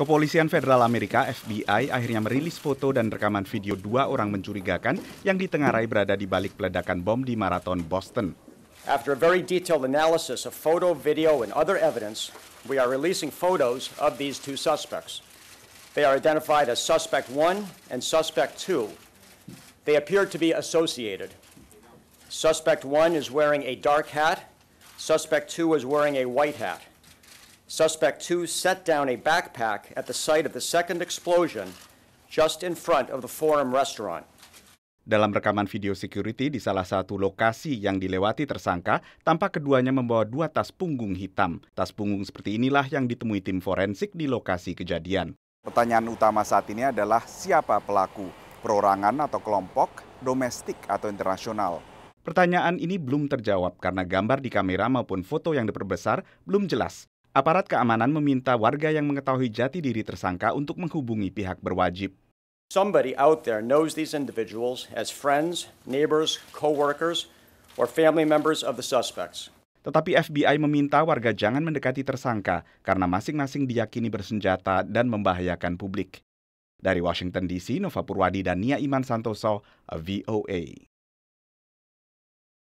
Kepolisian Federal Amerika (FBI) akhirnya merilis foto dan rekaman video dua orang mencurigakan yang ditengarai berada di balik peledakan bom di maraton Boston. After a very detailed analysis of photo, video, and other evidence, we are releasing photos of these two suspects. They are identified as Suspect one and Suspect two. They appear to be associated. Suspect one is wearing a dark hat. Suspect two is wearing a white hat. Suspect two set down a backpack at the site of the second explosion just in front of the Forum restaurant. Dalam rekaman video security di salah satu lokasi yang dilewati tersangka, tampak keduanya membawa dua tas punggung hitam. Tas punggung seperti inilah yang ditemui tim forensik di lokasi kejadian. Pertanyaan utama saat ini adalah siapa pelaku, perorangan atau kelompok, domestik atau internasional. Pertanyaan ini belum terjawab karena gambar di kamera maupun foto yang diperbesar belum jelas. Aparat keamanan meminta warga yang mengetahui jati diri tersangka untuk menghubungi pihak berwajib. Somebody out there knows these individuals as friends, neighbors, co-workers, or family members of the suspects. Tetapi FBI meminta warga jangan mendekati tersangka karena masing-masing diyakini bersenjata dan membahayakan publik. Dari Washington DC, Nova Purwadi dan Nia Iman Santoso, VOA.